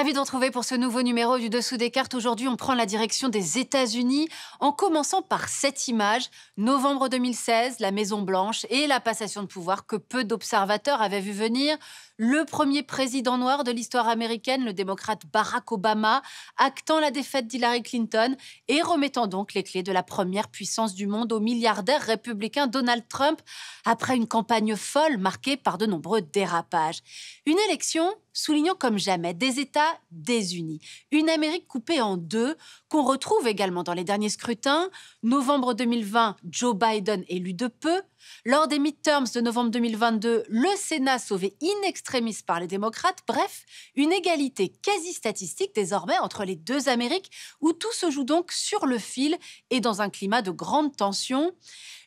Ravi d'en trouver pour ce nouveau numéro du Dessous des cartes. Aujourd'hui, on prend la direction des États-Unis en commençant par cette image. Novembre 2016, la Maison Blanche et la passation de pouvoir que peu d'observateurs avaient vu venir le premier président noir de l'histoire américaine, le démocrate Barack Obama, actant la défaite d'Hillary Clinton et remettant donc les clés de la première puissance du monde au milliardaire républicain Donald Trump après une campagne folle marquée par de nombreux dérapages. Une élection soulignant comme jamais des États désunis, une Amérique coupée en deux, qu'on retrouve également dans les derniers scrutins. Novembre 2020, Joe Biden élu de peu, lors des midterms de novembre 2022, le Sénat sauvé in extremis par les démocrates, bref, une égalité quasi statistique désormais entre les deux Amériques, où tout se joue donc sur le fil et dans un climat de grande tension.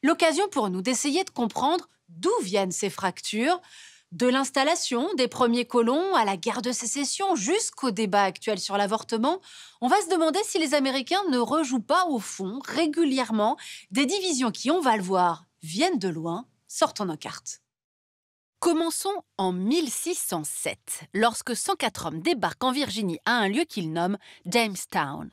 L'occasion pour nous d'essayer de comprendre d'où viennent ces fractures, de l'installation des premiers colons à la guerre de sécession jusqu'au débat actuel sur l'avortement, on va se demander si les Américains ne rejouent pas au fond régulièrement des divisions qui, on va le voir, viennent de loin, sortons nos cartes. Commençons en 1607, lorsque 104 hommes débarquent en Virginie à un lieu qu'ils nomment Jamestown.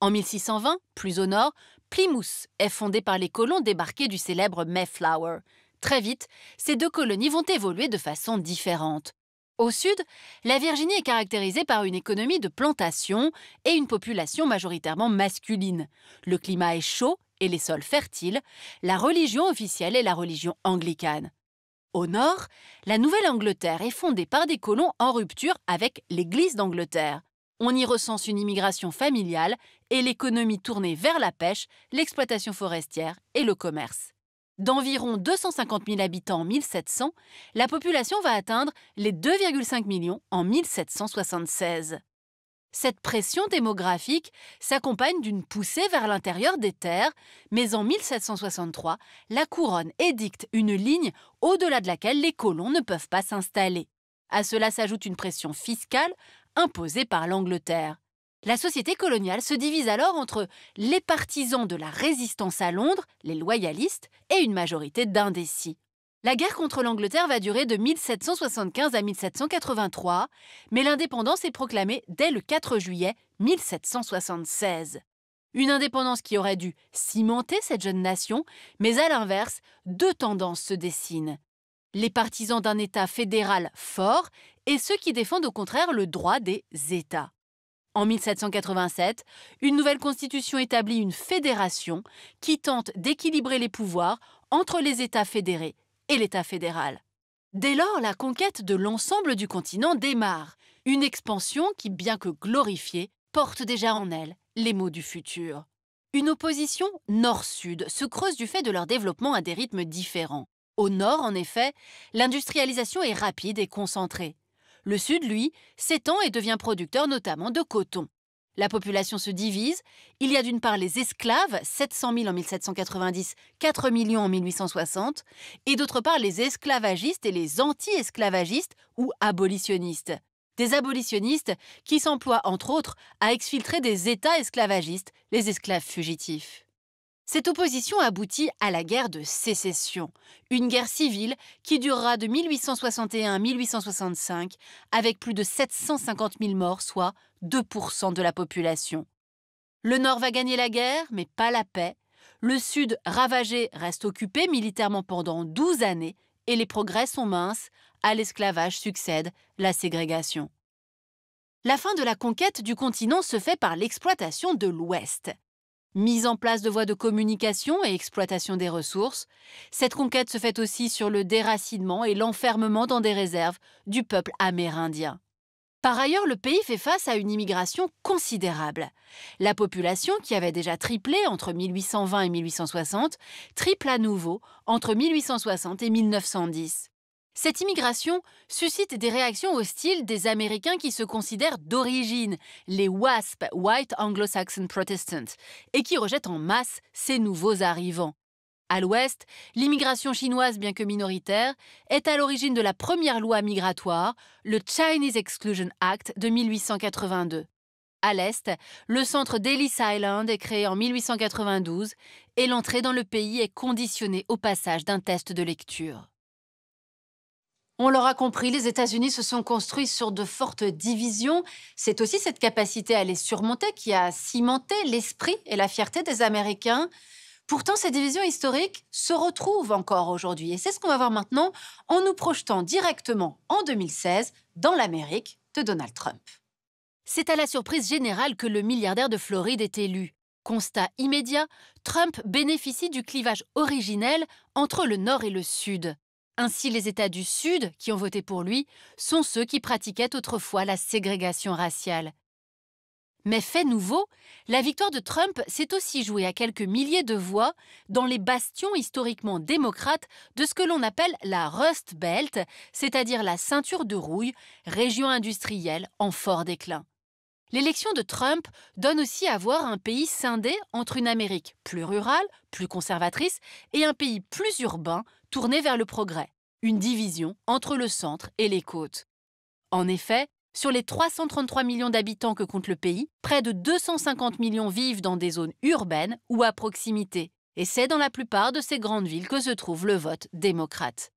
En 1620, plus au nord, Plymouth est fondée par les colons débarqués du célèbre Mayflower. Très vite, ces deux colonies vont évoluer de façon différente. Au sud, la Virginie est caractérisée par une économie de plantation et une population majoritairement masculine. Le climat est chaud et les sols fertiles, la religion officielle est la religion anglicane. Au nord, la Nouvelle-Angleterre est fondée par des colons en rupture avec l'Église d'Angleterre. On y recense une immigration familiale et l'économie tournée vers la pêche, l'exploitation forestière et le commerce. D'environ 250 000 habitants en 1700, la population va atteindre les 2,5 millions en 1776. Cette pression démographique s'accompagne d'une poussée vers l'intérieur des terres, mais en 1763, la couronne édicte une ligne au-delà de laquelle les colons ne peuvent pas s'installer. À cela s'ajoute une pression fiscale imposée par l'Angleterre. La société coloniale se divise alors entre les partisans de la résistance à Londres, les loyalistes, et une majorité d'indécis. La guerre contre l'Angleterre va durer de 1775 à 1783, mais l'indépendance est proclamée dès le 4 juillet 1776. Une indépendance qui aurait dû cimenter cette jeune nation, mais à l'inverse, deux tendances se dessinent. Les partisans d'un État fédéral fort et ceux qui défendent au contraire le droit des États. En 1787, une nouvelle constitution établit une fédération qui tente d'équilibrer les pouvoirs entre les États fédérés et l'État fédéral. Dès lors, la conquête de l'ensemble du continent démarre, une expansion qui, bien que glorifiée, porte déjà en elle les maux du futur. Une opposition nord-sud se creuse du fait de leur développement à des rythmes différents. Au nord, en effet, l'industrialisation est rapide et concentrée. Le sud, lui, s'étend et devient producteur notamment de coton. La population se divise. Il y a d'une part les esclaves, 700 000 en 1790, 4 millions en 1860, et d'autre part les esclavagistes et les anti-esclavagistes ou abolitionnistes. Des abolitionnistes qui s'emploient entre autres à exfiltrer des États esclavagistes, les esclaves fugitifs. Cette opposition aboutit à la guerre de sécession, une guerre civile qui durera de 1861 à 1865 avec plus de 750 000 morts, soit 2% de la population. Le Nord va gagner la guerre, mais pas la paix. Le Sud, ravagé, reste occupé militairement pendant 12 années et les progrès sont minces. À l'esclavage succède la ségrégation. La fin de la conquête du continent se fait par l'exploitation de l'Ouest mise en place de voies de communication et exploitation des ressources. Cette conquête se fait aussi sur le déracinement et l'enfermement dans des réserves du peuple amérindien. Par ailleurs, le pays fait face à une immigration considérable. La population, qui avait déjà triplé entre 1820 et 1860, triple à nouveau entre 1860 et 1910. Cette immigration suscite des réactions hostiles des Américains qui se considèrent d'origine, les WASP, White Anglo-Saxon Protestant, et qui rejettent en masse ces nouveaux arrivants. À l'ouest, l'immigration chinoise, bien que minoritaire, est à l'origine de la première loi migratoire, le Chinese Exclusion Act de 1882. À l'est, le centre d'Ellis Island est créé en 1892 et l'entrée dans le pays est conditionnée au passage d'un test de lecture. On l'aura compris, les États-Unis se sont construits sur de fortes divisions. C'est aussi cette capacité à les surmonter qui a cimenté l'esprit et la fierté des Américains. Pourtant, ces divisions historiques se retrouvent encore aujourd'hui. Et c'est ce qu'on va voir maintenant en nous projetant directement en 2016 dans l'Amérique de Donald Trump. C'est à la surprise générale que le milliardaire de Floride est élu. Constat immédiat, Trump bénéficie du clivage originel entre le Nord et le Sud. Ainsi, les États du Sud, qui ont voté pour lui, sont ceux qui pratiquaient autrefois la ségrégation raciale. Mais fait nouveau, la victoire de Trump s'est aussi jouée à quelques milliers de voix dans les bastions historiquement démocrates de ce que l'on appelle la Rust Belt, c'est-à-dire la ceinture de rouille, région industrielle en fort déclin. L'élection de Trump donne aussi à voir un pays scindé entre une Amérique plus rurale, plus conservatrice, et un pays plus urbain, tourné vers le progrès, une division entre le centre et les côtes. En effet, sur les 333 millions d'habitants que compte le pays, près de 250 millions vivent dans des zones urbaines ou à proximité, et c'est dans la plupart de ces grandes villes que se trouve le vote démocrate.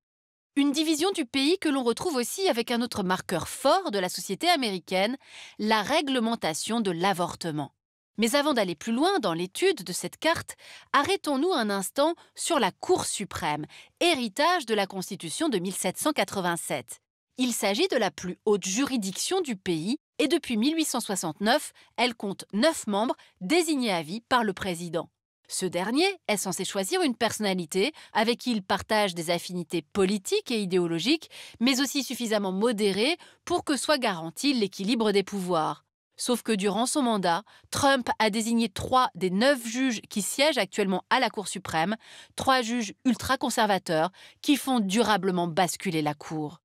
Une division du pays que l'on retrouve aussi avec un autre marqueur fort de la société américaine, la réglementation de l'avortement. Mais avant d'aller plus loin dans l'étude de cette carte, arrêtons-nous un instant sur la Cour suprême, héritage de la Constitution de 1787. Il s'agit de la plus haute juridiction du pays et depuis 1869, elle compte neuf membres désignés à vie par le président. Ce dernier est censé choisir une personnalité avec qui il partage des affinités politiques et idéologiques, mais aussi suffisamment modérées pour que soit garanti l'équilibre des pouvoirs. Sauf que durant son mandat, Trump a désigné trois des neuf juges qui siègent actuellement à la Cour suprême, trois juges ultra-conservateurs qui font durablement basculer la Cour.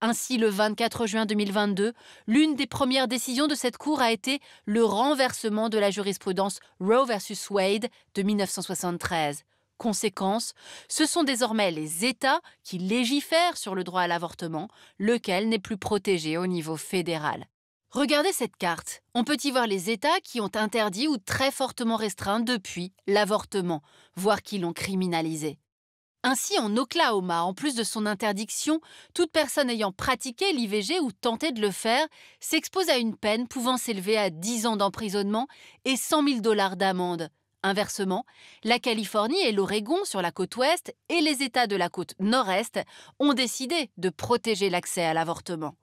Ainsi, le 24 juin 2022, l'une des premières décisions de cette Cour a été le renversement de la jurisprudence Roe versus Wade de 1973. Conséquence, ce sont désormais les États qui légifèrent sur le droit à l'avortement, lequel n'est plus protégé au niveau fédéral. Regardez cette carte. On peut y voir les États qui ont interdit ou très fortement restreint depuis l'avortement, voire qui l'ont criminalisé. Ainsi, en Oklahoma, en plus de son interdiction, toute personne ayant pratiqué l'IVG ou tenté de le faire s'expose à une peine pouvant s'élever à 10 ans d'emprisonnement et 100 000 dollars d'amende. Inversement, la Californie et l'Oregon sur la côte ouest et les États de la côte nord-est ont décidé de protéger l'accès à l'avortement.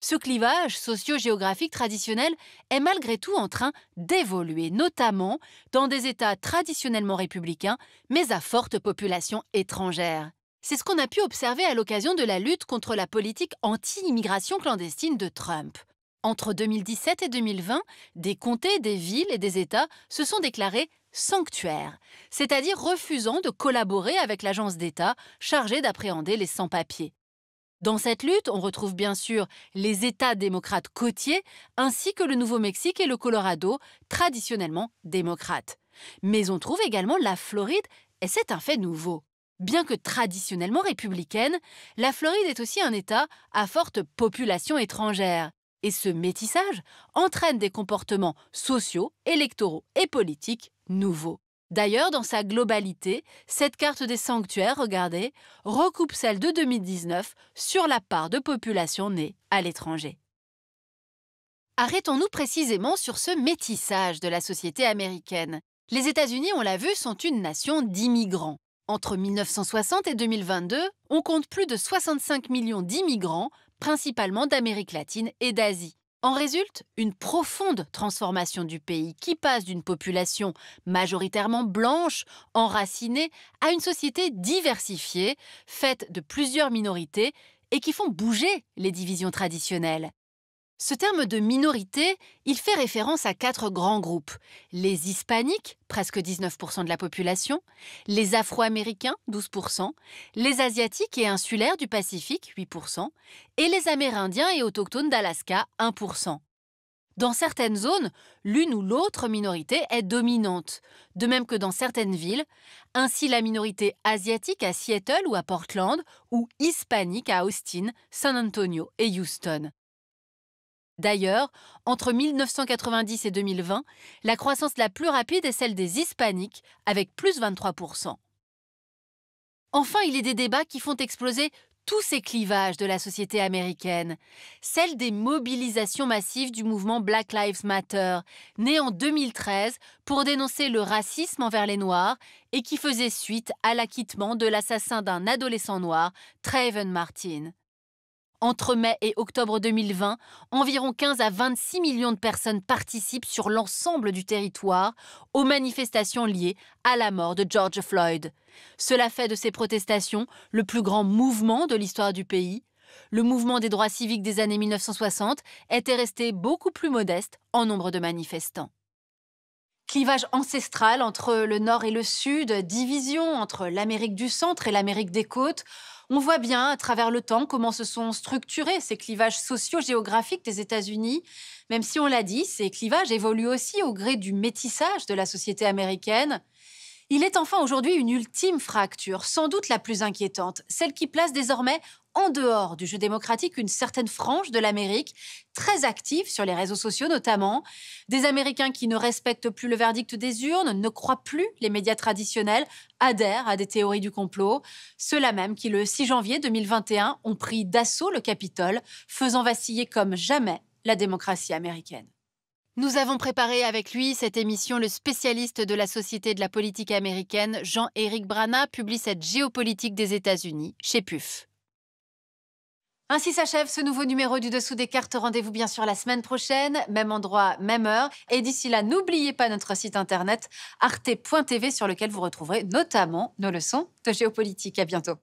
Ce clivage socio-géographique traditionnel est malgré tout en train d'évoluer, notamment dans des États traditionnellement républicains, mais à forte population étrangère. C'est ce qu'on a pu observer à l'occasion de la lutte contre la politique anti-immigration clandestine de Trump. Entre 2017 et 2020, des comtés, des villes et des États se sont déclarés sanctuaires, c'est-à-dire refusant de collaborer avec l'agence d'État chargée d'appréhender les sans-papiers. Dans cette lutte, on retrouve bien sûr les États démocrates côtiers, ainsi que le Nouveau-Mexique et le Colorado, traditionnellement démocrates. Mais on trouve également la Floride, et c'est un fait nouveau. Bien que traditionnellement républicaine, la Floride est aussi un État à forte population étrangère. Et ce métissage entraîne des comportements sociaux, électoraux et politiques nouveaux. D'ailleurs, dans sa globalité, cette carte des sanctuaires, regardez, recoupe celle de 2019 sur la part de population née à l'étranger. Arrêtons-nous précisément sur ce métissage de la société américaine. Les États-Unis, on l'a vu, sont une nation d'immigrants. Entre 1960 et 2022, on compte plus de 65 millions d'immigrants, principalement d'Amérique latine et d'Asie. En résulte une profonde transformation du pays qui passe d'une population majoritairement blanche, enracinée, à une société diversifiée, faite de plusieurs minorités et qui font bouger les divisions traditionnelles. Ce terme de minorité, il fait référence à quatre grands groupes. Les hispaniques, presque 19% de la population, les afro-américains, 12%, les asiatiques et insulaires du Pacifique, 8%, et les amérindiens et autochtones d'Alaska, 1%. Dans certaines zones, l'une ou l'autre minorité est dominante, de même que dans certaines villes. Ainsi, la minorité asiatique à Seattle ou à Portland, ou hispanique à Austin, San Antonio et Houston. D'ailleurs, entre 1990 et 2020, la croissance la plus rapide est celle des hispaniques, avec plus 23%. Enfin, il y a des débats qui font exploser tous ces clivages de la société américaine. Celle des mobilisations massives du mouvement Black Lives Matter, né en 2013 pour dénoncer le racisme envers les Noirs et qui faisait suite à l'acquittement de l'assassin d'un adolescent noir, Trayvon Martin. Entre mai et octobre 2020, environ 15 à 26 millions de personnes participent sur l'ensemble du territoire aux manifestations liées à la mort de George Floyd. Cela fait de ces protestations le plus grand mouvement de l'histoire du pays. Le mouvement des droits civiques des années 1960 était resté beaucoup plus modeste en nombre de manifestants. Clivage ancestral entre le nord et le sud, division entre l'Amérique du centre et l'Amérique des côtes, on voit bien à travers le temps comment se sont structurés ces clivages socio-géographiques des États-Unis, même si on l'a dit, ces clivages évoluent aussi au gré du métissage de la société américaine. Il est enfin aujourd'hui une ultime fracture, sans doute la plus inquiétante, celle qui place désormais en dehors du jeu démocratique une certaine frange de l'Amérique, très active sur les réseaux sociaux notamment, des Américains qui ne respectent plus le verdict des urnes, ne croient plus les médias traditionnels, adhèrent à des théories du complot, ceux-là même qui le 6 janvier 2021 ont pris d'assaut le Capitole, faisant vaciller comme jamais la démocratie américaine. Nous avons préparé avec lui cette émission. Le spécialiste de la Société de la politique américaine, Jean-Éric Brana, publie cette géopolitique des États-Unis chez PUF. Ainsi s'achève ce nouveau numéro du Dessous des cartes. Rendez-vous bien sûr la semaine prochaine, même endroit, même heure. Et d'ici là, n'oubliez pas notre site internet arte.tv sur lequel vous retrouverez notamment nos leçons de géopolitique. À bientôt.